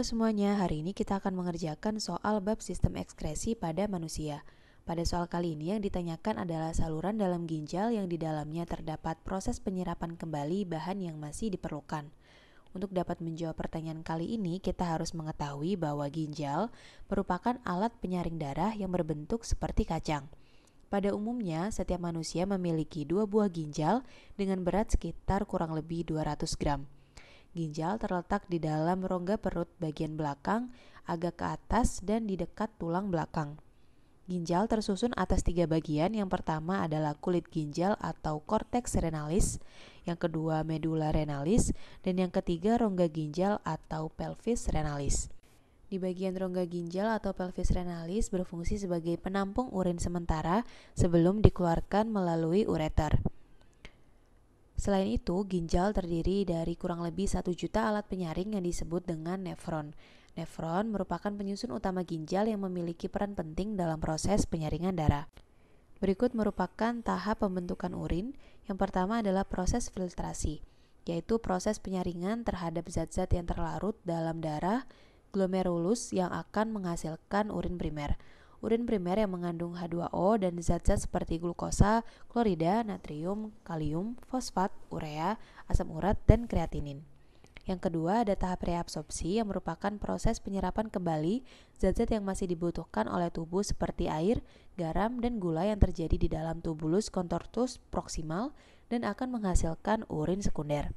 Halo semuanya, hari ini kita akan mengerjakan soal bab sistem ekskresi pada manusia. Pada soal kali ini yang ditanyakan adalah saluran dalam ginjal yang di dalamnya terdapat proses penyerapan kembali bahan yang masih diperlukan. Untuk dapat menjawab pertanyaan kali ini, kita harus mengetahui bahwa ginjal merupakan alat penyaring darah yang berbentuk seperti kacang. Pada umumnya, setiap manusia memiliki dua buah ginjal dengan berat sekitar kurang lebih 200 gram. Ginjal terletak di dalam rongga perut bagian belakang, agak ke atas dan di dekat tulang belakang. Ginjal tersusun atas tiga bagian. Yang pertama adalah kulit ginjal atau korteks renalis, yang kedua medula renalis, dan yang ketiga rongga ginjal atau pelvis renalis. Di bagian rongga ginjal atau pelvis renalis berfungsi sebagai penampung urin sementara sebelum dikeluarkan melalui ureter. Selain itu, ginjal terdiri dari kurang lebih 1 juta alat penyaring yang disebut dengan nefron. Nefron merupakan penyusun utama ginjal yang memiliki peran penting dalam proses penyaringan darah. Berikut merupakan tahap pembentukan urin. Yang pertama adalah proses filtrasi, yaitu proses penyaringan terhadap zat-zat yang terlarut dalam darah glomerulus yang akan menghasilkan urin primer urin primer yang mengandung H2O dan zat-zat seperti glukosa, klorida, natrium, kalium, fosfat, urea, asam urat, dan kreatinin. Yang kedua ada tahap reabsorpsi yang merupakan proses penyerapan kembali zat-zat yang masih dibutuhkan oleh tubuh seperti air, garam, dan gula yang terjadi di dalam tubulus kontortus proximal dan akan menghasilkan urin sekunder.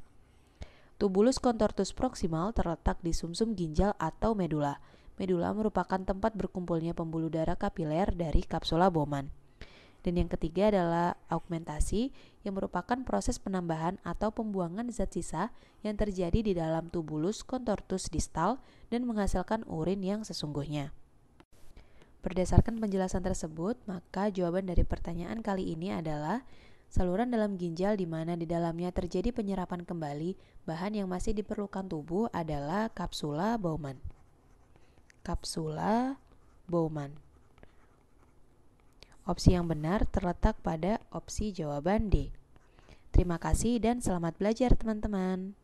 Tubulus kontortus proximal terletak di sumsum ginjal atau medula. Medula merupakan tempat berkumpulnya pembuluh darah kapiler dari kapsula Bowman. Dan yang ketiga adalah augmentasi, yang merupakan proses penambahan atau pembuangan zat sisa yang terjadi di dalam tubulus kontortus distal dan menghasilkan urin yang sesungguhnya. Berdasarkan penjelasan tersebut, maka jawaban dari pertanyaan kali ini adalah saluran dalam ginjal di mana di dalamnya terjadi penyerapan kembali bahan yang masih diperlukan tubuh adalah kapsula Bowman. Kapsula Bowman. Opsi yang benar terletak pada opsi jawaban D. Terima kasih dan selamat belajar teman-teman.